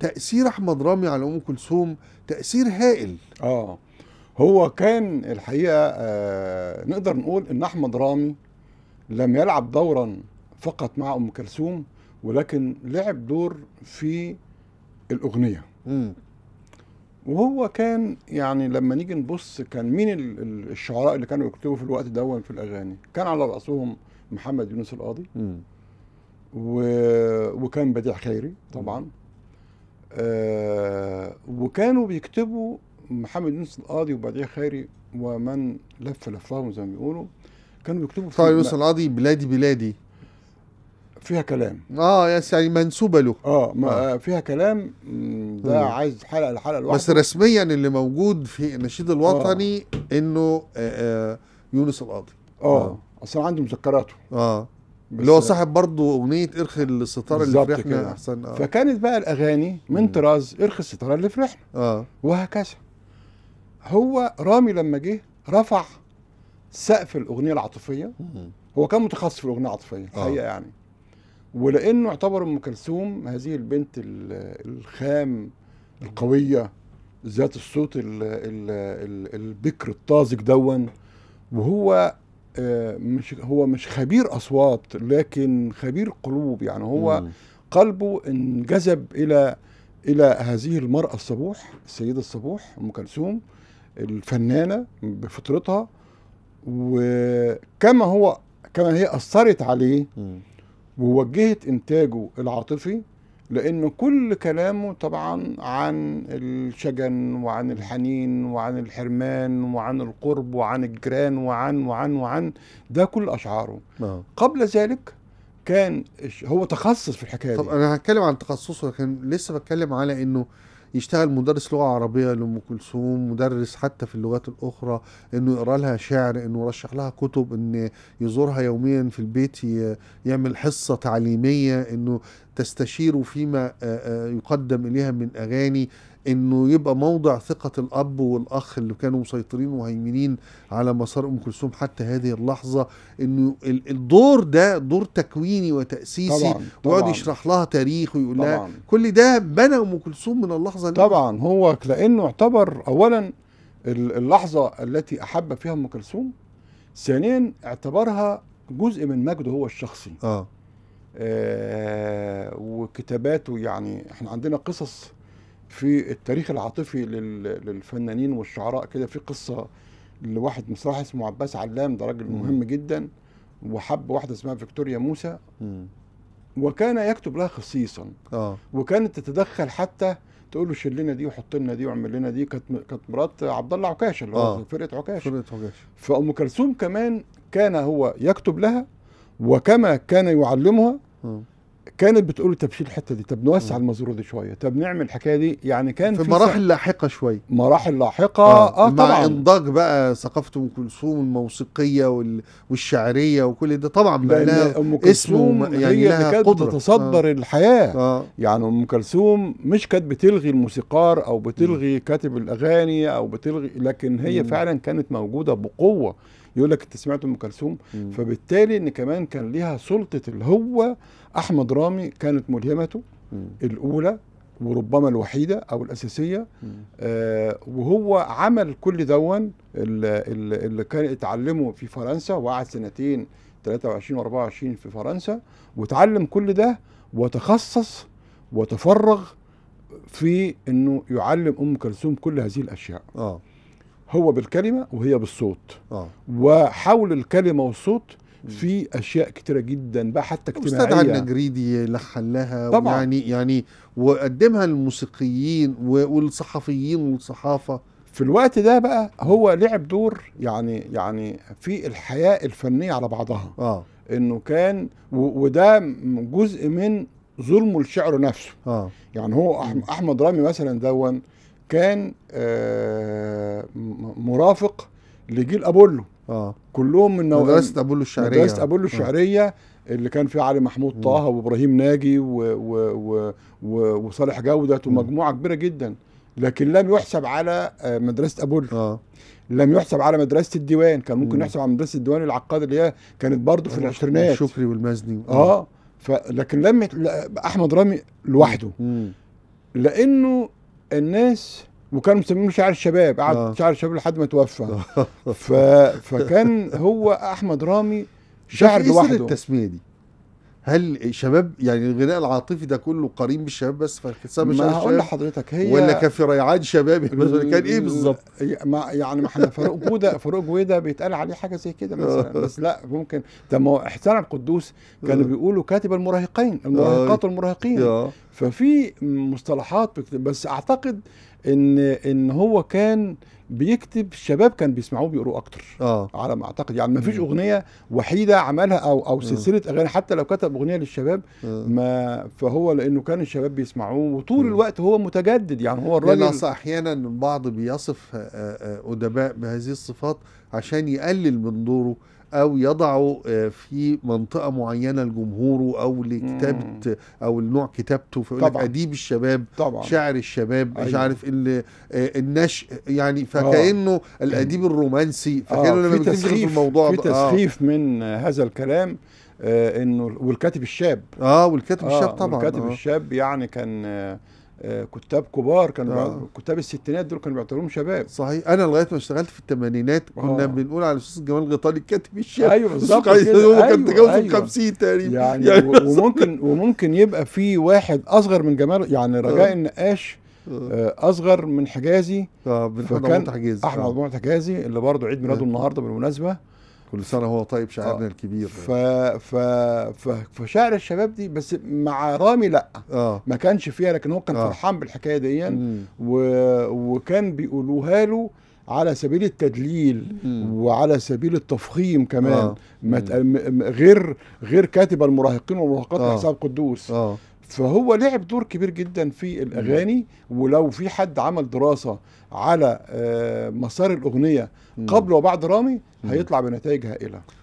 تأثير أحمد رامي على أم كلثوم تأثير هائل آه هو كان الحقيقة آه نقدر نقول إن أحمد رامي لم يلعب دورا فقط مع أم كلثوم ولكن لعب دور في الأغنية م. وهو كان يعني لما نيجي نبص كان مين الشعراء اللي كانوا يكتبوا في الوقت ده في الأغاني كان على رأسهم محمد يونس القاضي و... وكان بديع خيري طبعا م. آه وكانوا بيكتبوا محمد يونس القاضي وبعديه خيري ومن لف لفهم زي ما بيقولوا كانوا بيكتبوا في يونس القاضي بلادي بلادي فيها كلام اه يعني منسوبه له اه, ما آه. آه، فيها كلام ده مم. عايز حلقه لحلقه لوحده بس رسميا اللي موجود في النشيد الوطني آه. انه آه, آه، يونس القاضي اه, آه. اصلا عنده مذكراته اه اللي هو صاحب برضه اغنيه ارخي الستاره اللي فرحنا احسن آه. فكانت بقى الاغاني من طراز ارخي الستاره اللي فرحنا اه وهكذا هو رامي لما جه رفع سقف الاغنيه العاطفيه هو كان متخصص في الاغنيه العاطفيه آه. الحقيقه آه. يعني ولانه اعتبر ام كلثوم هذه البنت الخام القويه ذات الصوت البكر الطازج دون وهو آه، مش هو مش خبير اصوات لكن خبير قلوب يعني هو مم. قلبه انجذب الى الى هذه المراه الصبوح السيده الصبوح ام كلثوم الفنانه بفطرتها وكما هو كما هي اثرت عليه مم. ووجهت انتاجه العاطفي لأنه كل كلامه طبعا عن الشجن وعن الحنين وعن الحرمان وعن القرب وعن الجيران وعن وعن وعن ده كل أشعاره آه. قبل ذلك كان هو تخصص في الحكاية طب دي. أنا هتكلم عن تخصصه لكن لسه بتكلم على إنه يشتغل مدرس لغه عربيه لام كلثوم مدرس حتى في اللغات الاخرى انه يقرا لها شعر انه يرشح لها كتب ان يزورها يوميا في البيت يعمل حصه تعليميه انه تستشيره فيما آه، آه، يقدم اليها من اغاني انه يبقى موضع ثقه الاب والاخ اللي كانوا مسيطرين وهيمنين على مسار ام كلثوم حتى هذه اللحظه انه الدور ده دور تكويني وتاسيسي ويقعد يشرح لها تاريخ ويقول لها كل ده بنى ام كلثوم من اللحظه اللي طبعا هو لانه اعتبر اولا اللحظه التي احب فيها ام كلثوم ثانيا اعتبرها جزء من مجده هو الشخصي اه آه، وكتاباته يعني احنا عندنا قصص في التاريخ العاطفي للفنانين والشعراء كده في قصه لواحد مسرحي اسمه عباس علام ده راجل مهم جدا وحب واحده اسمها فيكتوريا موسى وكان يكتب لها خصيصا اه وكانت تتدخل حتى تقول له شيل لنا دي وحط لنا دي واعمل لنا دي كانت كانت مرات عبد الله عكاشه اللي هو آه. فرقه عكاشه فرقه عكاشه فام كلثوم كمان كان هو يكتب لها وكما كان يعلمها كانت بتقول طب شيل الحته دي طب نوسع المزروع دي شويه طب نعمل الحكايه دي يعني كان في, في مراحل لاحقه شويه مراحل لاحقه اه, آه مع طبعا مع انضاج بقى ثقافه ام كلثوم الموسيقيه وال... والشعريه وكل ده طبعا بقى لها اسم يعني هي اللي كانت بتتصدر آه. الحياه آه. يعني ام كلثوم مش كانت بتلغي الموسيقار او بتلغي كاتب الاغاني او بتلغي لكن هي فعلا كانت موجوده بقوه يقول لك انت سمعت ام كلثوم فبالتالي ان كمان كان ليها سلطه اللي هو احمد غرامي كانت ملهمته الأولى وربما الوحيدة أو الأساسية آه وهو عمل كل دون اللي كان اتعلمه في فرنسا وقعد سنتين 23 و24 في فرنسا وتعلم كل ده وتخصص وتفرغ في انه يعلم ام كلثوم كل هذه الاشياء آه. هو بالكلمه وهي بالصوت آه. وحول الكلمه والصوت في اشياء كتيره جدا بقى حتى اجتماعيه استاذ عدنان جريدي لحن لها طبعا يعني يعني وقدمها للموسيقيين والصحفيين والصحافه في الوقت ده بقى هو لعب دور يعني يعني في الحياه الفنيه على بعضها اه انه كان وده جزء من ظلمه لشعره نفسه اه يعني هو احمد رامي مثلا دون كان آه مرافق لجيل ابولو اه كلهم من نوع مدرسه ابولو الشعريه مدرسه ابولو آه. الشعريه آه. اللي كان فيها علي محمود طه وابراهيم ناجي و... و... و... وصالح جوده ومجموعه كبيره جدا لكن لم يحسب على آه، مدرسه ابولو آه. لم يحسب على مدرسه الديوان كان ممكن يحسب على مدرسه الديوان العقاد اللي هي كانت برضه في آه، العشرينات شكري والمزني اه لكن لم احمد رامي لوحده مم. لانه الناس وكانوا مسمينه شاعر الشباب قعد آه. شاعر الشباب لحد ما توفى آه. ف... فكان هو احمد رامي شاعر إيه لوحده ايه التسميه دي هل شباب يعني الغناء العاطفي ده كله قريب بالشباب بس فسمى ما هقول لحضرتك هي ولا كان في ريعان شباب ولا كان ايه بالظبط؟ يعني ما احنا فاروق جوده فاروق جوده بيتقال عليه حاجه زي كده مثلا آه. بس لا ممكن طب ما احسان القدوس كانوا آه. بيقولوا كاتب المراهقين المراهقات والمراهقين ففي مصطلحات بس اعتقد ان ان هو كان بيكتب الشباب كان بيسمعوه بيقروا اكتر اه على ما اعتقد يعني ما فيش اغنيه وحيده عملها او او آه. سلسله اغاني حتى لو كتب اغنيه للشباب آه. ما فهو لانه كان الشباب بيسمعوه وطول الوقت هو متجدد يعني هو الراجل احيانا البعض بيصف آه، ادباء بهذه الصفات عشان يقلل من دوره او يضعه آه، في منطقه معينه لجمهوره او لكتابه او لنوع كتابته فيقول لك اديب الشباب طبعا. شاعر الشباب أيوة. مش عارف آه، النشء يعني فكانه آه. الاديب الرومانسي آه، فكانه آه. تسخيف في الموضوع في تسخيف آه. من هذا الكلام آه انه والكاتب الشاب اه والكاتب آه الشاب طبعا والكاتب آه. الشاب يعني كان آه آه، كتاب كبار كانوا آه. كتاب الستينات دول كانوا بيعتبروهم شباب صحيح انا لغايه ما اشتغلت في الثمانينات كنا آه. بنقول على استاذ جمال غطالي الكاتب الشاب ايوه بالظبط هو كان تجاوز ال 50 تقريبا يعني, يعني وممكن وممكن يبقى في واحد اصغر من جمال يعني آه. رجاء آه. النقاش آه، اصغر من حجازي اه من احمد حجازي احمد حجازي اللي برضه عيد ميلاده النهارده بالمناسبه كل سنه هو طيب شاعرنا آه. الكبير ف... ف... ف... فشعر الشباب دي بس مع رامي لا آه. ما كانش فيها لكن هو كان آه. فرحان بالحكايه دي و... وكان بيقولوها له على سبيل التدليل مم. وعلى سبيل التفخيم كمان آه. مت... غير غير كاتب المراهقين والمراهقات آه. حساب قدوس آه. فهو لعب دور كبير جدا في الاغاني ولو في حد عمل دراسه على آه، مسار الاغنيه قبل وبعد رامي هيطلع بنتائج هائله